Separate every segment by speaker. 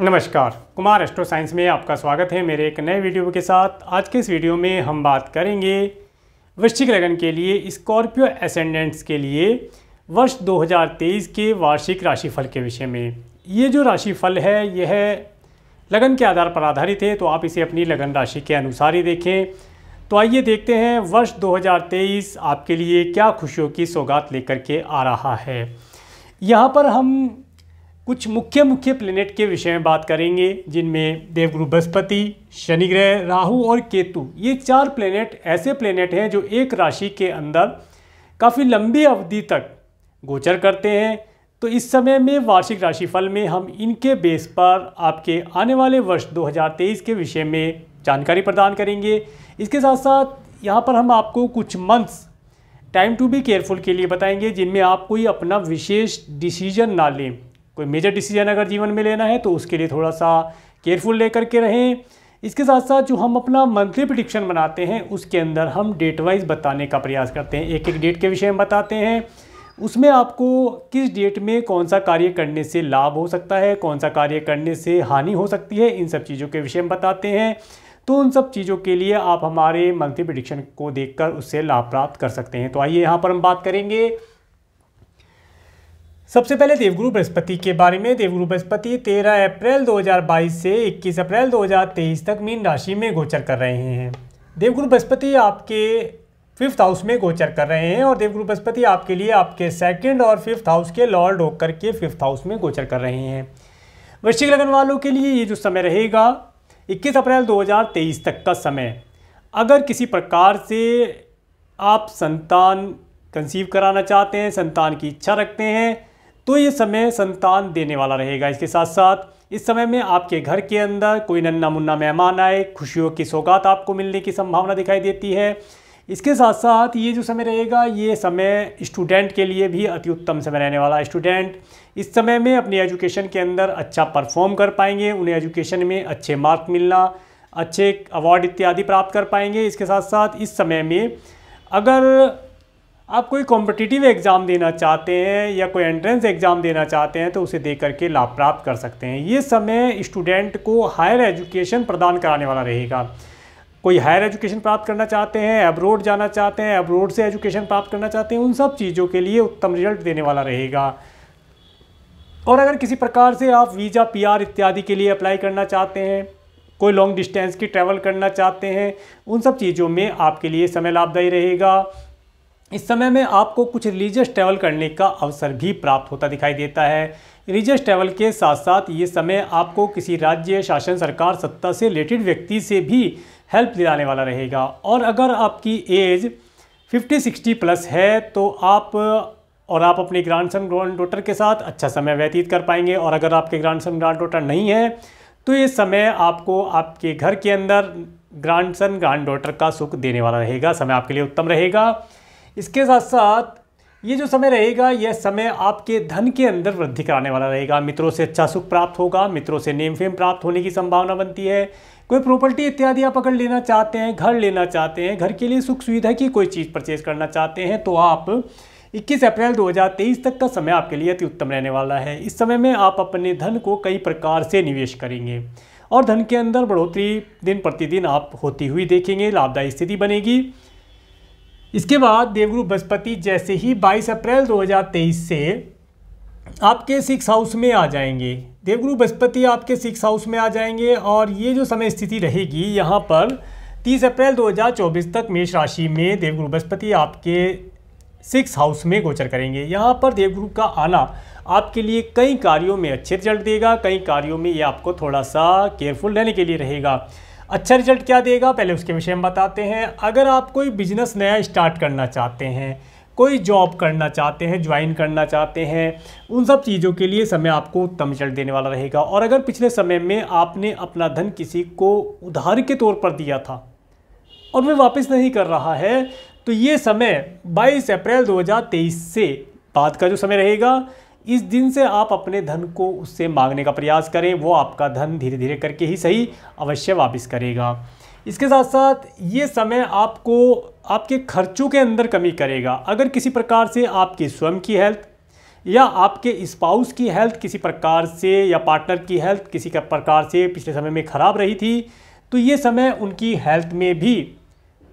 Speaker 1: नमस्कार Kumar astro science में आपका स्वागत है मेरे एक नए वीडियो के साथ आज के इस वीडियो में हम बात करेंगे वृश्चिक लगन के लिए स्कॉर्पियो एसेंडेंट्स के लिए वर्ष 2023 के वार्षिक राशिफल के विषय में ये जो राशिफल है यह लगन के आधार पर आधारित है तो आप इसे अपनी लगन राशि के अनुसार ही देखें तो आइए देखते हैं वर्ष 2023 आपके लिए क्या खुशियों की सौगात लेकर के आ रहा है यहाँ पर हम कुछ मुख्य मुख्य प्लेनेट के विषय में बात करेंगे जिनमें देवगुरु बृहस्पति शनिग्रह राहु और केतु ये चार प्लेनेट ऐसे प्लेनेट हैं जो एक राशि के अंदर काफ़ी लंबी अवधि तक गोचर करते हैं तो इस समय में वार्षिक राशिफल में हम इनके बेस पर आपके आने वाले वर्ष 2023 के विषय में जानकारी प्रदान करेंगे इसके साथ साथ यहाँ पर हम आपको कुछ months time to be careful के लिए बताएंगे जिनमें आप कोई अपना विशेष डिसीजन ना लें कोई मेजर डिसीजन अगर जीवन में लेना है तो उसके लिए थोड़ा सा केयरफुल लेकर के रहें इसके साथ साथ जो हम अपना मंथली प्रिडिक्शन बनाते हैं उसके अंदर हम डेट वाइज बताने का प्रयास करते हैं एक एक डेट के विषय में बताते हैं उसमें आपको किस डेट में कौन सा कार्य करने से लाभ हो सकता है कौन सा कार्य करने से हानि हो सकती है इन सब चीज़ों के विषय में बताते हैं तो उन सब चीज़ों के लिए आप हमारे मंथली प्रिडिक्शन को देखकर उससे लाभ प्राप्त कर सकते हैं तो आइए यहाँ पर हम बात करेंगे सबसे पहले देवगुरु बृहस्पति के बारे में देवगुरु बृहस्पति 13 अप्रैल 2022 से 21 अप्रैल 2023 तक मीन राशि में गोचर कर रहे हैं देवगुरु बृहस्पति आपके फिफ्थ हाउस में गोचर कर रहे हैं और देवगुरु बृहस्पति आपके लिए आपके सेकंड और फिफ्थ हाउस के लॉर्ड होकर के फिफ्थ हाउस में गोचर कर रहे हैं वृश्चिक लगन वालों के लिए ये जो समय रहेगा इक्कीस अप्रैल दो तक का समय अगर किसी प्रकार से आप संतान कंसीव कराना चाहते हैं संतान की इच्छा रखते हैं तो ये समय संतान देने वाला रहेगा इसके साथ साथ इस समय में आपके घर के अंदर कोई नन्ना मुन्ना मेहमान आए खुशियों की सौगात आपको मिलने की संभावना दिखाई देती है इसके साथ साथ ये जो समय रहेगा ये समय स्टूडेंट के लिए भी अति उत्तम समय रहने वाला स्टूडेंट इस समय में अपने एजुकेशन के अंदर अच्छा परफॉर्म कर पाएंगे उन्हें एजुकेशन में अच्छे मार्क मिलना अच्छे अवार्ड इत्यादि प्राप्त कर पाएंगे इसके साथ साथ इस समय में अगर आप कोई कॉम्पिटिटिव एग्ज़ाम देना चाहते हैं या कोई एंट्रेंस एग्ज़ाम देना चाहते हैं तो उसे दे करके लाभ प्राप्त कर सकते हैं ये समय स्टूडेंट को हायर एजुकेशन प्रदान कराने वाला रहेगा कोई हायर एजुकेशन प्राप्त करना चाहते हैं अब्रोड जाना चाहते हैं अब्रोड से एजुकेशन प्राप्त करना चाहते हैं उन सब चीज़ों के लिए उत्तम रिजल्ट देने वाला रहेगा और अगर किसी प्रकार से आप वीज़ा पी इत्यादि के लिए अप्लाई करना चाहते हैं कोई लॉन्ग डिस्टेंस की ट्रैवल करना चाहते हैं उन सब चीज़ों में आपके लिए समय लाभदायी रहेगा इस समय में आपको कुछ रिलीजियस ट्रैवल करने का अवसर भी प्राप्त होता दिखाई देता है रिलीजियस ट्रैवल के साथ साथ ये समय आपको किसी राज्य शासन सरकार सत्ता से रिलेटेड व्यक्ति से भी हेल्प दिलाने वाला रहेगा और अगर आपकी एज 50-60 प्लस है तो आप और आप अपने ग्रांड सन ग्रांड डोटर के साथ अच्छा समय व्यतीत कर पाएंगे और अगर आपके ग्रांड सन ग्रांड डोटर नहीं है तो ये समय आपको आपके घर के अंदर ग्रांड सन ग्रांड डॉटर का सुख देने वाला रहेगा समय आपके लिए उत्तम रहेगा इसके साथ साथ ये जो समय रहेगा यह समय आपके धन के अंदर वृद्धि कराने वाला रहेगा मित्रों से अच्छा सुख प्राप्त होगा मित्रों से नेम फेम प्राप्त होने की संभावना बनती है कोई प्रॉपर्टी इत्यादि आप अगर लेना चाहते हैं घर लेना चाहते हैं घर के लिए सुख सुविधा की कोई चीज़ परचेज करना चाहते हैं तो आप 21 अप्रैल 2023 तक का समय आपके लिए अति उत्तम रहने वाला है इस समय में आप अपने धन को कई प्रकार से निवेश करेंगे और धन के अंदर बढ़ोतरी दिन प्रतिदिन आप होती हुई देखेंगे लाभदायी स्थिति बनेगी इसके बाद देवगुरु बृहस्पति जैसे ही 22 अप्रैल 2023 से आपके सिक्स हाउस में आ जाएंगे देवगुरु बृहस्पति आपके सिक्स हाउस में आ जाएंगे और ये जो समय स्थिति रहेगी यहाँ पर 30 अप्रैल 2024 तक मेष राशि में देवगुरु बृहस्पति आपके सिक्स हाउस में गोचर करेंगे यहाँ पर देवगुरु का आना आपके लिए कई कार्यों में अच्छे रिजल्ट देगा कई कार्यों में ये आपको थोड़ा सा केयरफुल रहने के लिए रहेगा अच्छा रिजल्ट क्या देगा पहले उसके विषय में बताते हैं अगर आप कोई बिजनेस नया स्टार्ट करना चाहते हैं कोई जॉब करना चाहते हैं ज्वाइन करना चाहते हैं उन सब चीज़ों के लिए समय आपको उत्तम रिजल्ट देने वाला रहेगा और अगर पिछले समय में आपने अपना धन किसी को उधार के तौर पर दिया था और वह वापस नहीं कर रहा है तो ये समय 22 अप्रैल 2023 से बाद का जो समय रहेगा इस दिन से आप अपने धन को उससे मांगने का प्रयास करें वो आपका धन धीरे धीरे करके ही सही अवश्य वापस करेगा इसके साथ साथ ये समय आपको आपके खर्चों के अंदर कमी करेगा अगर किसी प्रकार से आपके स्वयं की हेल्थ या आपके स्पाउस की हेल्थ किसी प्रकार से या पार्टनर की हेल्थ किसी प्रकार से पिछले समय में ख़राब रही थी तो ये समय उनकी हेल्थ में भी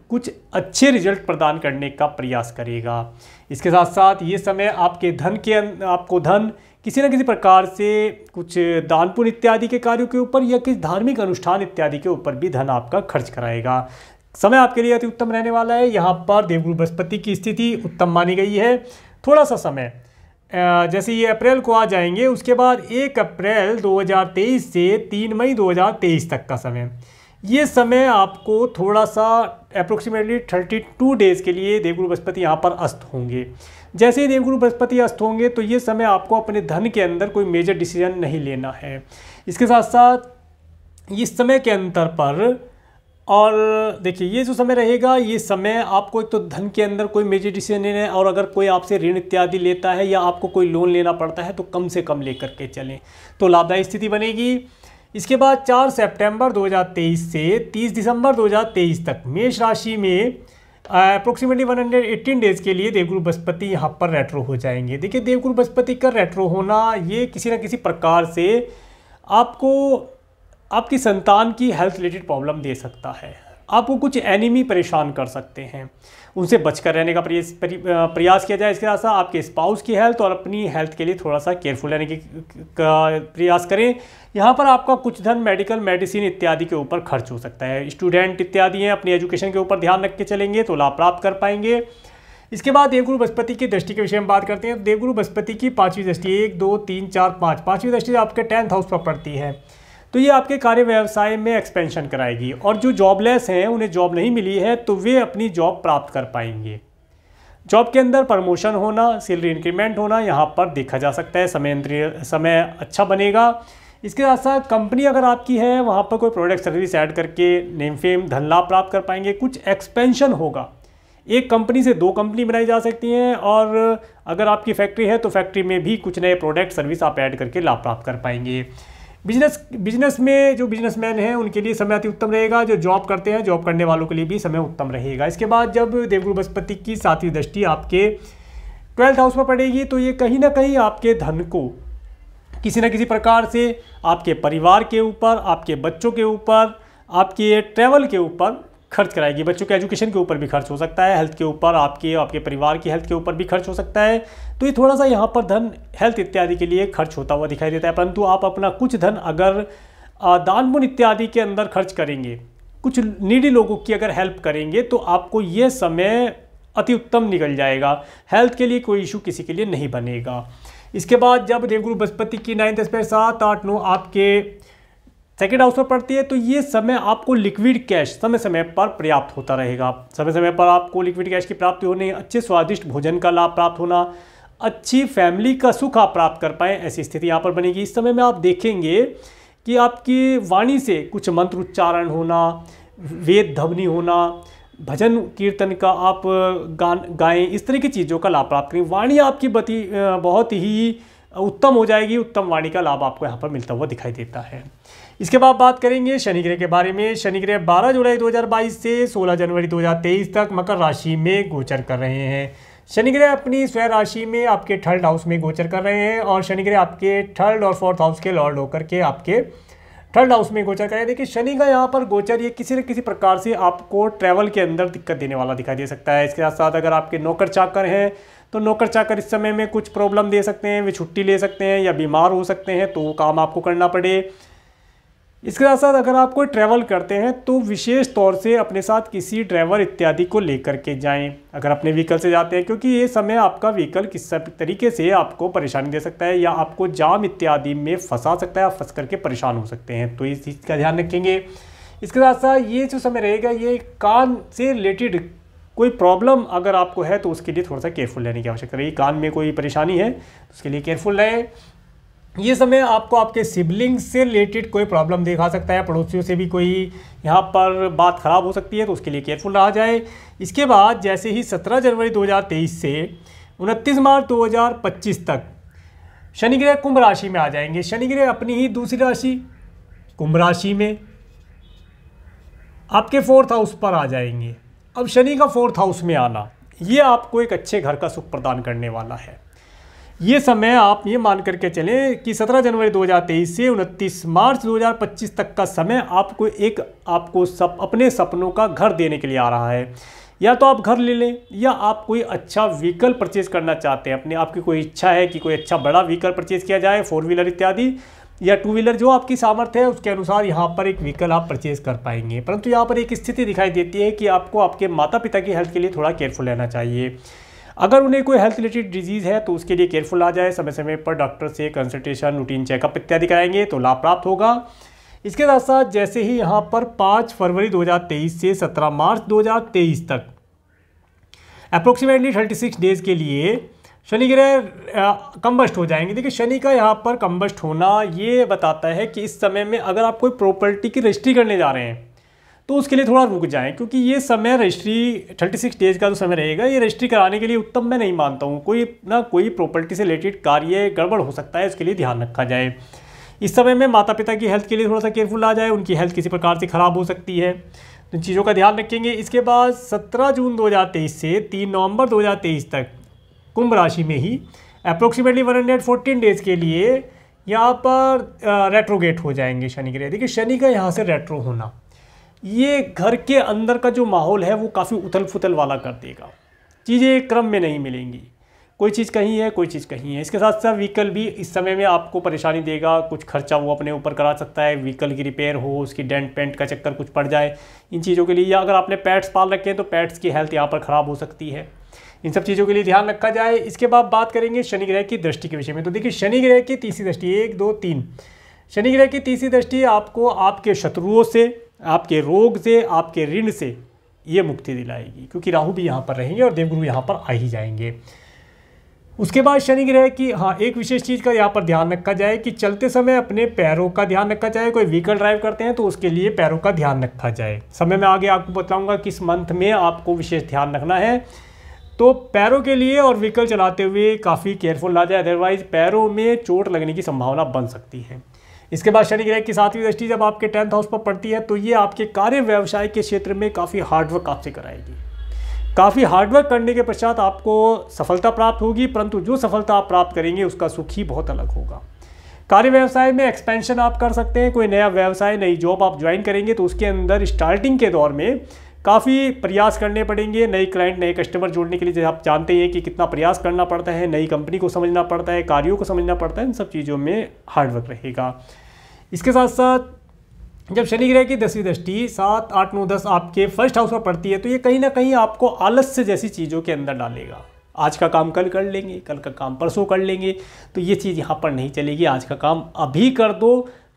Speaker 1: कुछ अच्छे रिजल्ट प्रदान करने का प्रयास करेगा इसके साथ साथ ये समय आपके धन के अं-, आपको धन किसी न किसी प्रकार से कुछ दान पुण्य इत्यादि के कार्यों के ऊपर या किसी धार्मिक अनुष्ठान इत्यादि के ऊपर भी धन आपका खर्च कराएगा समय आपके लिए अति उत्तम रहने वाला है यहाँ पर देवगुरु बृहस्पति की स्थिति उत्तम मानी गई है थोड़ा सा समय जैसे ये अप्रैल को आ जाएंगे उसके बाद एक अप्रैल 2023 से 3 मई 2023 तक का समय ये समय आपको थोड़ा सा अप्रोक्सीमेटली थर्टी टू डेज़ के लिए देवगुरु बृहस्पति यहाँ पर अस्त होंगे जैसे ही देवगुरु बृहस्पति अस्त होंगे तो ये समय आपको अपने धन के अंदर कोई मेजर डिसीजन नहीं लेना है इसके साथ साथ इस समय के अंतर पर और देखिए ये जो समय रहेगा ये समय आपको एक तो धन के अंदर कोई मेजर डिसीजन लेना है और अगर कोई आपसे ऋण इत्यादि लेता है या आपको कोई लोन लेना पड़ता है तो कम से कम लेकर के चलें तो लाभदायी स्थिति बनेगी इसके बाद 4 सितंबर 2023 से 30 दिसंबर 2023 तक मेष राशि में अप्रोक्सीमेटली 118 डेज के लिए देवगुरु बृहस्पति यहाँ पर रेट्रो हो जाएंगे देखिए देवगुरु बृहस्पति का रेट्रो होना ये किसी न किसी प्रकार से आपको आपकी संतान की हेल्थ रिलेटेड प्रॉब्लम दे सकता है आपको कुछ एनिमी परेशान कर सकते हैं उनसे बचकर रहने का प्रयास किया जाए इसके साथ साथ आपके स्पाउस की हेल्थ और अपनी हेल्थ के लिए थोड़ा सा केयरफुल रहने की प्रयास करें यहाँ पर आपका कुछ धन मेडिकल मेडिसिन इत्यादि के ऊपर खर्च हो सकता है स्टूडेंट इत्यादि हैं अपनी एजुकेशन के ऊपर ध्यान रख के चलेंगे तो लाभ प्राप्त कर पाएंगे इसके बाद देवगुरु बृहस्पति की दृष्टि के विषय में बात करते हैं देवगुरु बृहस्पति की पाँचवीं दृष्टि एक दो तीन चार पाँच पाँचवीं दृष्टि आपके टेंथ हाउस पर पड़ती है तो ये आपके कार्य व्यवसाय में एक्सपेंशन कराएगी और जो जॉबलेस हैं उन्हें जॉब नहीं मिली है तो वे अपनी जॉब प्राप्त कर पाएंगे जॉब के अंदर प्रमोशन होना सैलरी इंक्रीमेंट होना यहाँ पर देखा जा सकता है समय समय अच्छा बनेगा इसके साथ साथ कंपनी अगर आपकी है वहाँ पर कोई प्रोडक्ट सर्विस ऐड करके नेम फेम धन लाभ प्राप्त कर पाएंगे कुछ एक्सपेंशन होगा एक कंपनी से दो कंपनी बनाई जा सकती हैं और अगर आपकी फैक्ट्री है तो फैक्ट्री में भी कुछ नए प्रोडक्ट सर्विस आप ऐड करके लाभ प्राप्त कर पाएंगे बिजनेस बिजनेस में जो बिजनेसमैन हैं उनके लिए समय अति उत्तम रहेगा जो जॉब करते हैं जॉब करने वालों के लिए भी समय उत्तम रहेगा इसके बाद जब देवगुरु बृहस्पति की सातवीं दृष्टि आपके ट्वेल्थ हाउस में पड़ेगी तो ये कहीं ना कहीं आपके धन को किसी न किसी प्रकार से आपके परिवार के ऊपर आपके बच्चों के ऊपर आपके ट्रैवल के ऊपर खर्च कराएगी बच्चों के एजुकेशन के ऊपर भी खर्च हो सकता है हेल्थ के ऊपर आपके आपके परिवार की हेल्थ के ऊपर भी खर्च हो सकता है तो ये थोड़ा सा यहाँ पर धन हेल्थ इत्यादि के लिए खर्च होता हुआ दिखाई देता है परंतु आप अपना कुछ धन अगर दान दानपुण इत्यादि के अंदर खर्च करेंगे कुछ नीडी लोगों की अगर हेल्प करेंगे तो आपको ये समय अति उत्तम निकल जाएगा हेल्थ के लिए कोई इशू किसी के लिए नहीं बनेगा इसके बाद जब देवगुरु बृहस्पति की नाइन्थ स्पेयर सात आठ नौ आपके सेकेंड हाउस पर पड़ती है तो ये समय आपको लिक्विड कैश समय समय पर पर्याप्त होता रहेगा समय समय पर आपको लिक्विड कैश की प्राप्ति होने अच्छे स्वादिष्ट भोजन का लाभ प्राप्त होना अच्छी फैमिली का सुख आप प्राप्त कर पाएँ ऐसी स्थिति यहाँ पर बनेगी इस समय में आप देखेंगे कि आपकी वाणी से कुछ मंत्र उच्चारण होना वेद ध्वनि होना भजन कीर्तन का आप गान गाएँ इस तरह की चीज़ों का लाभ प्राप्त करें वाणी आपकी बति बहुत ही उत्तम हो जाएगी उत्तम वाणी का लाभ आपको यहाँ पर मिलता हुआ दिखाई देता है इसके बाद बात करेंगे शनि ग्रह के बारे में शनि ग्रह 12 जुलाई 2022 से 16 जनवरी 2023 तक मकर राशि में गोचर कर रहे हैं शनि ग्रह अपनी स्वयं राशि में आपके थर्ड हाउस में गोचर कर रहे हैं और शनि ग्रह आपके थर्ड और फोर्थ हाउस के लॉर्ड होकर के आपके थर्ड हाउस में गोचर करें देखिए शनि का यहाँ पर गोचर ये किसी न किसी प्रकार से आपको ट्रैवल के अंदर दिक्कत देने वाला दिखाई दे सकता है इसके साथ साथ अगर आपके नौकर चाकर हैं तो नौकर चाकर इस समय में कुछ प्रॉब्लम दे सकते हैं वे छुट्टी ले सकते हैं या बीमार हो सकते हैं तो वो काम आपको करना पड़े इसके साथ साथ अगर आप कोई ट्रैवल करते हैं तो विशेष तौर से अपने साथ किसी ड्राइवर इत्यादि को लेकर के जाएं अगर अपने व्हीकल से जाते हैं क्योंकि ये समय आपका व्हीकल किस तरीके से आपको परेशानी दे सकता है या आपको जाम इत्यादि में फंसा सकता है आप फंस करके परेशान हो सकते हैं तो इस चीज़ का ध्यान रखेंगे इसके साथ साथ ये जो समय रहेगा ये कान से रिलेटेड कोई प्रॉब्लम अगर आपको है तो उसके लिए थोड़ा सा केयरफुल रहने की आवश्यकता रहेगी कान में कोई परेशानी है तो उसके लिए केयरफुल रहें ये समय आपको आपके सिबलिंग से रिलेटेड कोई प्रॉब्लम दिखा सकता है पड़ोसियों से भी कोई यहाँ पर बात ख़राब हो सकती है तो उसके लिए केयरफुल रहा जाए इसके बाद जैसे ही 17 जनवरी 2023 से 29 मार्च 2025 तक शनि ग्रह कुंभ राशि में आ जाएंगे शनि ग्रह अपनी ही दूसरी राशि कुंभ राशि में आपके फोर्थ हाउस पर आ जाएंगे अब शनि का फोर्थ हाउस में आना ये आपको एक अच्छे घर का सुख प्रदान करने वाला है ये समय आप ये मान करके चलें कि 17 जनवरी 2023 से 29 मार्च 2025 तक का समय आपको एक आपको सप, अपने सपनों का घर देने के लिए आ रहा है या तो आप घर ले लें या आप कोई अच्छा व्हीकल परचेज करना चाहते हैं अपने आपकी कोई इच्छा है कि कोई अच्छा बड़ा व्हीकल परचेज किया जाए फोर व्हीलर इत्यादि या टू व्हीलर जो आपकी सामर्थ्य है उसके अनुसार यहाँ पर एक व्हीकल आप परचेज कर पाएंगे परंतु यहाँ पर एक स्थिति दिखाई देती है कि आपको आपके माता पिता की हेल्थ के लिए थोड़ा केयरफुल रहना चाहिए अगर उन्हें कोई हेल्थ रिलेटेड डिजीज़ है तो उसके लिए केयरफुल आ जाए समय समय पर डॉक्टर से कंसल्टेशन रूटीन चेकअप इत्यादि कराएंगे तो लाभ प्राप्त होगा इसके साथ साथ जैसे ही यहाँ पर पाँच फरवरी दो से सत्रह मार्च दो तक अप्रोक्सीमेटली थर्टी डेज़ के लिए शनि ग्रह कम्बस्ट हो जाएंगे देखिए शनि का यहाँ पर कम्बस्ट होना ये बताता है कि इस समय में अगर आप कोई प्रॉपर्टी की रजिस्ट्री करने जा रहे हैं तो उसके लिए थोड़ा रुक जाएं क्योंकि ये समय रजिस्ट्री 36 डेज का जो तो समय रहेगा ये रजिस्ट्री कराने के लिए उत्तम मैं नहीं मानता हूँ कोई ना कोई प्रॉपर्टी से रिलेटेड कार्य गड़बड़ हो सकता है इसके लिए ध्यान रखा जाए इस समय में माता पिता की हेल्थ के लिए थोड़ा सा केयरफुल आ जाए उनकी हेल्थ किसी प्रकार से ख़राब हो सकती है तो चीज़ों का ध्यान रखेंगे इसके बाद सत्रह जून दो से तीन नवम्बर दो तक कुंभ राशि में ही अप्रोक्सीमेटली वन डेज़ के लिए यहाँ पर रेट्रोगेट हो जाएंगे शनि के लिए देखिए शनि का यहाँ से रेट्रो होना ये घर के अंदर का जो माहौल है वो काफ़ी उथल फुथल वाला कर देगा चीज़ें क्रम में नहीं मिलेंगी कोई चीज़ कहीं है कोई चीज़ कहीं है इसके साथ साथ व्हीकल भी इस समय में आपको परेशानी देगा कुछ खर्चा वो अपने ऊपर करा सकता है व्हीकल की रिपेयर हो उसकी डेंट पेंट का चक्कर कुछ पड़ जाए इन चीज़ों के लिए या अगर आपने पैट्स पाल रखे हैं तो पैट्स की हेल्थ यहाँ पर ख़राब हो सकती है इन सब चीज़ों के लिए ध्यान रखा जाए इसके बाद बात करेंगे शनि ग्रह की दृष्टि के विषय में तो देखिए शनि ग्रह की तीसरी दृष्टि एक दो तीन शनि ग्रह की तीसरी दृष्टि आपको आपके शत्रुओं से आपके रोग से आपके ऋण से ये मुक्ति दिलाएगी क्योंकि राहु भी यहाँ पर रहेंगे और देवगुरु यहाँ पर आ ही जाएंगे उसके बाद शनि ग्रह की हाँ एक विशेष चीज़ का यहाँ पर ध्यान रखा जाए कि चलते समय अपने पैरों का ध्यान रखा जाए कोई व्हीकल ड्राइव करते हैं तो उसके लिए पैरों का ध्यान रखा जाए समय में आगे आपको बताऊँगा किस मंथ में आपको विशेष ध्यान रखना है तो पैरों के लिए और व्हीकल चलाते हुए काफ़ी केयरफुल रहा जाए अदरवाइज पैरों में चोट लगने की संभावना बन सकती है इसके बाद शनि ग्रह की सातवीं दृष्टि जब आपके टेंथ हाउस पर पड़ती है तो ये आपके कार्य व्यवसाय के क्षेत्र में काफ़ी हार्डवर्क आपसे कराएगी काफ़ी हार्डवर्क करने के पश्चात आपको सफलता प्राप्त होगी परंतु जो सफलता आप प्राप्त करेंगे उसका सुख ही बहुत अलग होगा कार्य व्यवसाय में एक्सपेंशन आप कर सकते हैं कोई नया व्यवसाय नई जॉब आप ज्वाइन करेंगे तो उसके अंदर स्टार्टिंग के दौर में काफ़ी प्रयास करने पड़ेंगे नए क्लाइंट नए कस्टमर जोड़ने के लिए जैसे आप जानते हैं कि कितना प्रयास करना पड़ता है नई कंपनी को समझना पड़ता है कार्यों को समझना पड़ता है इन सब चीज़ों में हार्डवर्क रहेगा इसके साथ साथ जब शनि ग्रह की दसवीं दृष्टि सात आठ नौ दस आपके फर्स्ट हाउस पर पड़ती है तो ये कहीं ना कहीं आपको आलस्य जैसी चीज़ों के अंदर डालेगा आज का काम कल कर लेंगे कल का काम परसों कर लेंगे तो ये चीज़ यहाँ पर नहीं चलेगी आज का काम अभी कर दो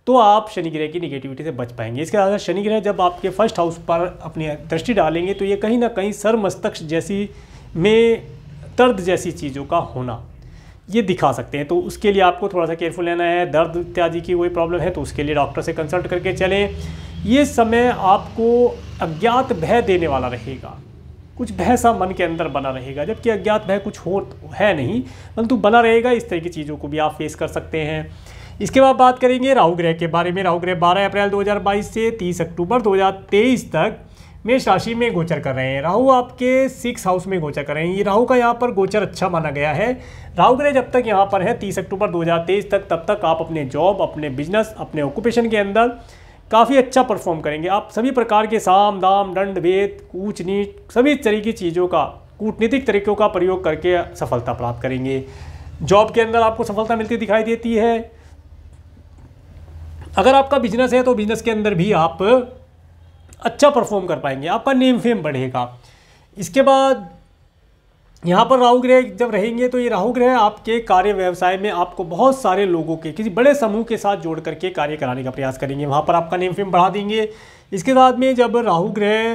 Speaker 1: तो आप शनि ग्रह की निगेटिविटी से बच पाएंगे इसके अलावा शनि ग्रह जब आपके फर्स्ट हाउस पर अपनी दृष्टि डालेंगे तो ये कहीं ना कहीं सर मस्तक्ष जैसी में दर्द जैसी चीज़ों का होना ये दिखा सकते हैं तो उसके लिए आपको थोड़ा सा केयरफुल रहना है दर्द इत्यादि की कोई प्रॉब्लम है तो उसके लिए डॉक्टर से कंसल्ट करके चलें ये समय आपको अज्ञात भय देने वाला रहेगा कुछ भय सा मन के अंदर बना रहेगा जबकि अज्ञात भय कुछ हो है नहीं परंतु बना रहेगा इस तरह की चीज़ों को भी आप फेस कर सकते हैं इसके बाद बात करेंगे राहु ग्रह के बारे में राहु ग्रह 12 अप्रैल 2022 से 30 अक्टूबर 2023 तक मेष राशि में गोचर कर रहे हैं राहु आपके सिक्स हाउस में गोचर कर रहे हैं ये राहु का यहाँ पर गोचर अच्छा माना गया है राहु ग्रह जब तक यहाँ पर है तीस अक्टूबर 2023 तक तब तक आप अपने जॉब अपने बिजनेस अपने ऑक्यूपेशन के अंदर काफ़ी अच्छा परफॉर्म करेंगे आप सभी प्रकार के साम दाम दंड वेद ऊंच नीच सभी तरीके की चीज़ों का कूटनीतिक तरीकों का प्रयोग करके सफलता प्राप्त करेंगे जॉब के अंदर आपको सफलता मिलती दिखाई देती है अगर आपका बिजनेस है तो बिजनेस के अंदर भी आप अच्छा परफॉर्म कर पाएंगे आपका नेम फेम बढ़ेगा इसके बाद यहाँ पर राहु ग्रह जब रहेंगे तो ये राहु ग्रह आपके कार्य व्यवसाय में आपको बहुत सारे लोगों के किसी बड़े समूह के साथ जोड़ करके कार्य कराने का प्रयास करेंगे वहाँ पर आपका नेम फेम बढ़ा देंगे इसके साथ में जब राहु ग्रह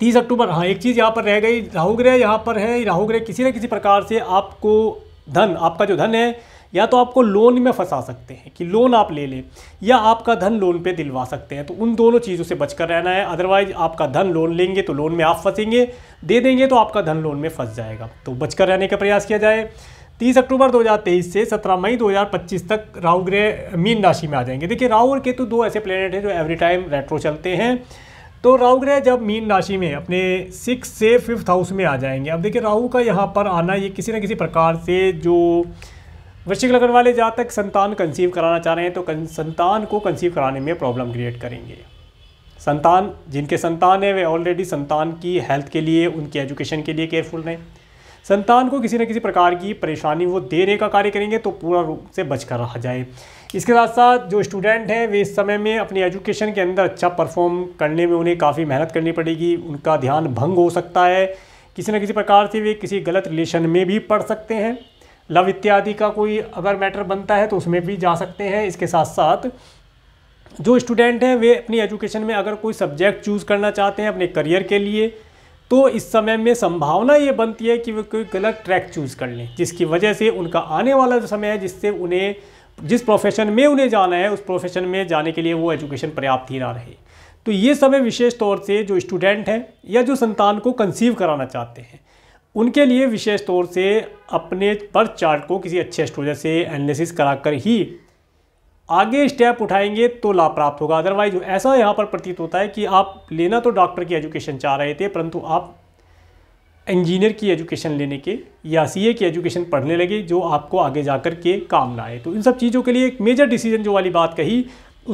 Speaker 1: तीस अक्टूबर हाँ एक चीज़ यहाँ पर रह गई राहु ग्रह यहाँ पर है राहु ग्रह किसी न किसी प्रकार से आपको धन आपका जो धन है या तो आपको लोन में फंसा सकते हैं कि लोन आप ले लें या आपका धन लोन पे दिलवा सकते हैं तो उन दोनों चीज़ों से बचकर रहना है अदरवाइज आपका धन लोन लेंगे तो लोन में आप फंसेंगे दे देंगे तो आपका धन लोन में फंस जाएगा तो बचकर रहने का प्रयास किया जाए तीस अक्टूबर 2023 से 17 मई 2025 तक राहु ग्रह मीन राशि में आ जाएंगे देखिए राहु और केतु दो ऐसे प्लेनेट हैं जो एवरी टाइम रेट्रो चलते हैं तो राहु ग्रह जब मीन राशि में अपने सिक्स से फिफ्थ हाउस में आ जाएंगे अब देखिए राहु का यहाँ पर आना ये किसी न किसी प्रकार से जो वृश्चिक लग्न वाले जातक संतान कंसीव कराना चाह रहे हैं तो संतान को कंसीव कराने में प्रॉब्लम क्रिएट करेंगे संतान जिनके संतान है वे ऑलरेडी संतान की हेल्थ के लिए उनके एजुकेशन के लिए केयरफुल रहें संतान को किसी न किसी प्रकार की परेशानी वो देने का कार्य करेंगे तो पूरा रूप से बच कर रहा जाए इसके साथ साथ जो स्टूडेंट हैं वे इस समय में अपनी एजुकेशन के अंदर अच्छा परफॉर्म करने में उन्हें काफ़ी मेहनत करनी पड़ेगी उनका ध्यान भंग हो सकता है किसी न किसी प्रकार से वे किसी गलत रिलेशन में भी पढ़ सकते हैं लव इत्यादि का कोई अगर मैटर बनता है तो उसमें भी जा सकते हैं इसके साथ साथ जो स्टूडेंट हैं वे अपनी एजुकेशन में अगर कोई सब्जेक्ट चूज़ करना चाहते हैं अपने करियर के लिए तो इस समय में संभावना ये बनती है कि वे कोई गलत ट्रैक चूज़ कर लें जिसकी वजह से उनका आने वाला जो समय है जिससे उन्हें जिस प्रोफेशन में उन्हें जाना है उस प्रोफेशन में जाने के लिए वो एजुकेशन पर्याप्त ही ना रहे तो ये समय विशेष तौर से जो स्टूडेंट हैं या जो संतान को कंसीव कराना चाहते हैं उनके लिए विशेष तौर से अपने पर चार्ट को किसी अच्छे एस्ट्रोलॉजर से एनालिसिस कराकर ही आगे स्टेप उठाएंगे तो लाभ प्राप्त होगा अदरवाइज ऐसा यहाँ पर प्रतीत होता है कि आप लेना तो डॉक्टर की एजुकेशन चाह रहे थे परंतु आप इंजीनियर की एजुकेशन लेने के या सीए की एजुकेशन पढ़ने लगे जो आपको आगे जाकर के काम ना आए तो इन सब चीज़ों के लिए एक मेजर डिसीजन जो वाली बात कही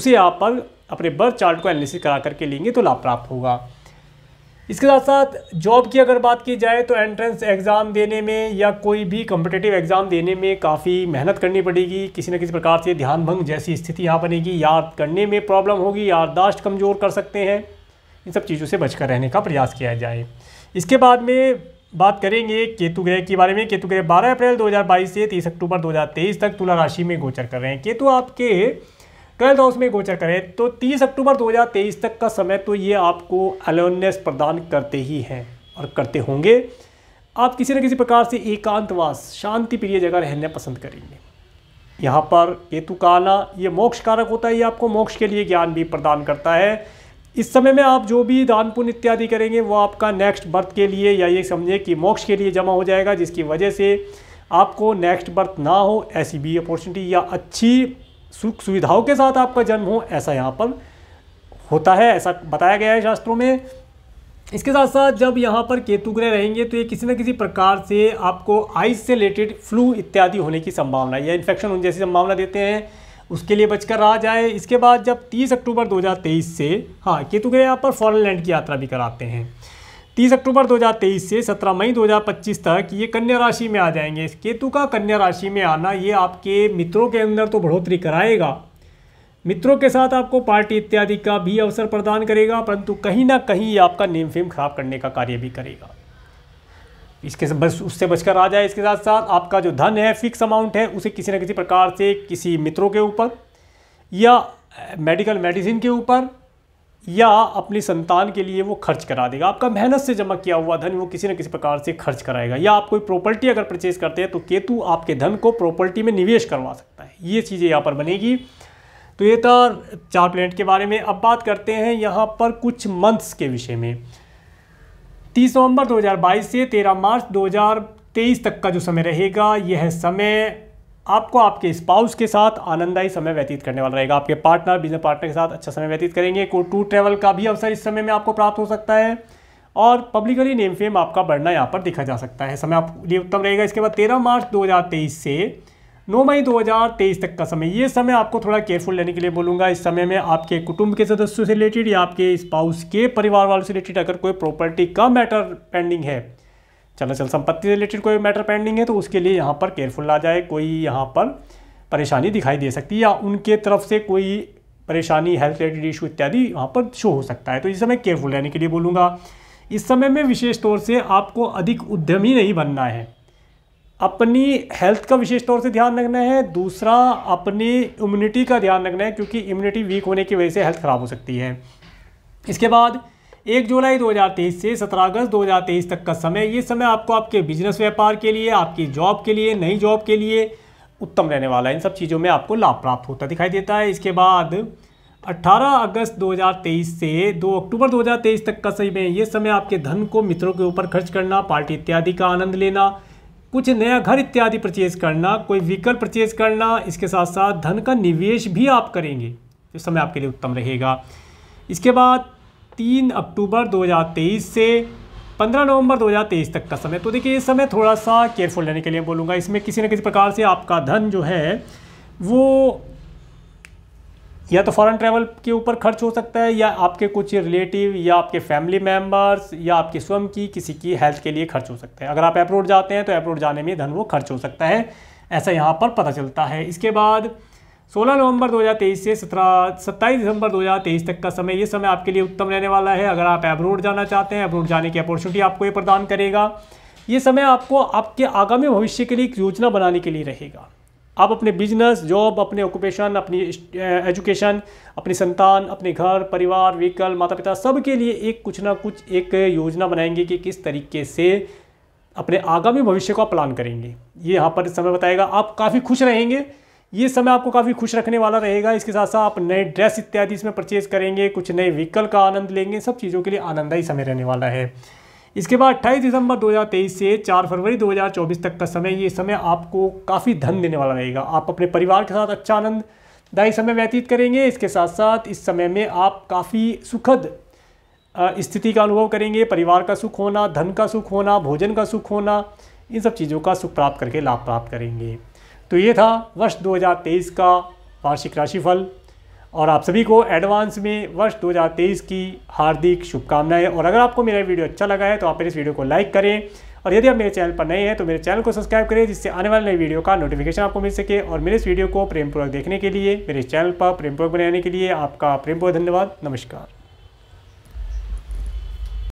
Speaker 1: उसे आप पर अपने बर्थ चार्ट को एनालिसिस करा करके लेंगे तो लाभ प्राप्त होगा इसके साथ साथ जॉब की अगर बात की जाए तो एंट्रेंस एग्ज़ाम देने में या कोई भी कम्पिटेटिव एग्ज़ाम देने में काफ़ी मेहनत करनी पड़ेगी किसी न किसी प्रकार से ध्यान भंग जैसी स्थिति यहाँ बनेगी याद करने में प्रॉब्लम होगी याददाश्त कमज़ोर कर सकते हैं इन सब चीज़ों से बचकर रहने का प्रयास किया जाए इसके बाद में बात करेंगे केतु ग्रह के बारे में केतु ग्रह 12 अप्रैल 2022 से 30 अक्टूबर 2023 तक तुला राशि में गोचर कर रहे हैं केतु आपके ट्वेल्थ हाउस में गोचर करें तो 30 अक्टूबर 2023 तक का समय तो ये आपको अलर्नेस प्रदान करते ही हैं और करते होंगे आप किसी न किसी प्रकार से एकांतवास शांति प्रिय जगह रहना पसंद करेंगे यहाँ पर केतु का आना ये मोक्ष कारक होता है ये आपको मोक्ष के लिए ज्ञान भी प्रदान करता है इस समय में आप जो भी दान पुण्य इत्यादि करेंगे वो आपका नेक्स्ट बर्थ के लिए या ये समझे कि मोक्ष के लिए जमा हो जाएगा जिसकी वजह से आपको नेक्स्ट बर्थ ना हो ऐसी भी अपॉर्चुनिटी या अच्छी सुख सुविधाओं के साथ आपका जन्म हो ऐसा यहाँ पर होता है ऐसा बताया गया है शास्त्रों में इसके साथ साथ जब यहाँ पर केतु ग्रह रहेंगे तो ये किसी न किसी प्रकार से आपको आइस से रिलेटेड फ्लू इत्यादि होने की संभावना या इन्फेक्शन होने जैसी संभावना देते हैं उसके लिए बचकर रहा जाए इसके बाद जब 30 अक्टूबर 2023 से हाँ केतु ग्रह यहाँ पर फॉरन लैंड की यात्रा भी कराते हैं तीस अक्टूबर 2023 से 17 मई 2025 तक ये कन्या राशि में आ जाएंगे केतु का कन्या राशि में आना ये आपके मित्रों के अंदर तो बढ़ोतरी कराएगा मित्रों के साथ आपको पार्टी इत्यादि का भी अवसर प्रदान करेगा परंतु कहीं ना कहीं ये आपका नेम फेम खराब करने का कार्य भी करेगा इसके बस उससे बचकर आ जाए इसके साथ साथ आपका जो धन है फिक्स अमाउंट है उसे किसी न किसी प्रकार से किसी मित्रों के ऊपर या मेडिकल मेडिसिन के ऊपर या अपनी संतान के लिए वो खर्च करा देगा आपका मेहनत से जमा किया हुआ धन वो किसी न किसी प्रकार से खर्च कराएगा या आप कोई प्रॉपर्टी अगर परचेज करते हैं तो केतु आपके धन को प्रॉपर्टी में निवेश करवा सकता है ये चीज़ें यहाँ पर बनेगी तो ये था चार प्लेनेट के बारे में अब बात करते हैं यहाँ पर कुछ मंथ्स के विषय में तीस नवंबर 2022 से 13 मार्च 2023 तक का जो समय रहेगा यह समय आपको आपके स्पाउस के साथ आनंददायी समय व्यतीत करने वाला रहेगा आपके पार्टनर बिजनेस पार्टनर के साथ अच्छा समय व्यतीत करेंगे को टूर ट्रैवल का भी अवसर इस समय में आपको प्राप्त हो सकता है और पब्लिकली नेम फेम आपका बढ़ना यहाँ पर देखा जा सकता है समय आपके लिए उत्तम रहेगा इसके बाद तेरह मार्च दो से नौ मई दो तक का समय ये समय आपको थोड़ा केयरफुल रहने के लिए बोलूँगा इस समय में आपके कुटुंब के सदस्यों से रिलेटेड या आपके स्पाउस के परिवार वालों से रिलेटेड अगर कोई प्रॉपर्टी का मैटर पेंडिंग है चल चल संपत्ति से रिलेटेड कोई मैटर पेंडिंग है तो उसके लिए यहाँ पर केयरफुल आ जाए कोई यहाँ पर परेशानी दिखाई दे सकती है या उनके तरफ से कोई परेशानी हेल्थ रिलेटेड इशू इत्यादि वहाँ पर शो हो सकता है तो इस समय केयरफुल रहने के लिए बोलूँगा इस समय में विशेष तौर से आपको अधिक उद्यमी नहीं बनना है अपनी हेल्थ का विशेष तौर से ध्यान रखना है दूसरा अपनी इम्यूनिटी का ध्यान रखना है क्योंकि इम्यूनिटी वीक होने की वजह से हेल्थ ख़राब हो सकती है इसके बाद एक जुलाई 2023 से 17 अगस्त 2023 तक का समय ये समय आपको आपके बिजनेस व्यापार के लिए आपकी जॉब के लिए नई जॉब के लिए उत्तम रहने वाला है इन सब चीज़ों में आपको लाभ प्राप्त होता दिखाई देता है इसके बाद 18 अगस्त 2023 से 2 अक्टूबर 2023 तक का समय ये समय आपके धन को मित्रों के ऊपर खर्च करना पार्टी इत्यादि का आनंद लेना कुछ नया घर इत्यादि परचेज करना कोई व्हीकल परचेज करना इसके साथ साथ धन का निवेश भी आप करेंगे इस समय आपके लिए उत्तम रहेगा इसके बाद तीन अक्टूबर 2023 से 15 नवंबर 2023 तक का समय तो देखिए इस समय थोड़ा सा केयरफुल रहने के लिए बोलूँगा इसमें किसी न किसी प्रकार से आपका धन जो है वो या तो फॉरेन ट्रैवल के ऊपर खर्च हो सकता है या आपके कुछ रिलेटिव या आपके फैमिली मेम्बर्स या आपके स्वयं की किसी की हेल्थ के लिए खर्च हो सकता है अगर आप एप्रोड जाते हैं तो एप्रोड जाने में धन वो खर्च हो सकता है ऐसा यहाँ पर पता चलता है इसके बाद 16 नवंबर 2023 से 17 सत्ताईस दिसंबर 2023 तक का समय ये समय आपके लिए उत्तम रहने वाला है अगर आप एब्रोड जाना चाहते हैं एब्रोड जाने की अपॉर्चुनिटी आपको ये प्रदान करेगा ये समय आपको आपके आगामी भविष्य के लिए एक योजना बनाने के लिए रहेगा आप अपने बिजनेस जॉब अपने ऑक्यूपेशन अपनी एजुकेशन अपनी संतान अपने घर परिवार व्हीकल माता पिता सब के लिए एक कुछ ना कुछ एक योजना बनाएंगे कि किस तरीके से अपने आगामी भविष्य को प्लान करेंगे ये यहाँ पर समय बताएगा आप काफ़ी खुश रहेंगे ये समय आपको काफ़ी खुश रखने वाला रहेगा इसके साथ साथ आप नए ड्रेस इत्यादि इसमें परचेज करेंगे कुछ नए व्हीकल का आनंद लेंगे सब चीज़ों के लिए आनंददायी समय रहने वाला है इसके बाद 28 दिसंबर 2023 से 4 फरवरी 2024 तक का समय ये समय आपको काफ़ी धन देने वाला रहेगा आप अपने परिवार के साथ अच्छा आनंददायी समय व्यतीत करेंगे इसके साथ साथ इस समय में आप काफ़ी सुखद स्थिति का अनुभव करेंगे परिवार का सुख होना धन का सुख होना भोजन का सुख होना इन सब चीज़ों का सुख प्राप्त करके लाभ प्राप्त करेंगे तो ये था वर्ष 2023 का वार्षिक राशिफल और आप सभी को एडवांस में वर्ष 2023 की हार्दिक शुभकामनाएं और अगर आपको मेरा वीडियो अच्छा लगा है तो आप मेरे इस वीडियो को लाइक करें और यदि आप मेरे चैनल पर नए हैं तो मेरे चैनल को सब्सक्राइब करें जिससे आने वाले नए वीडियो का नोटिफिकेशन आपको मिल सके और मेरे इस वीडियो को प्रेमपूर्वक देखने के लिए मेरे चैनल पर प्रेमपूर्वक बनाने के लिए आपका प्रेमपूर्वक धन्यवाद नमस्कार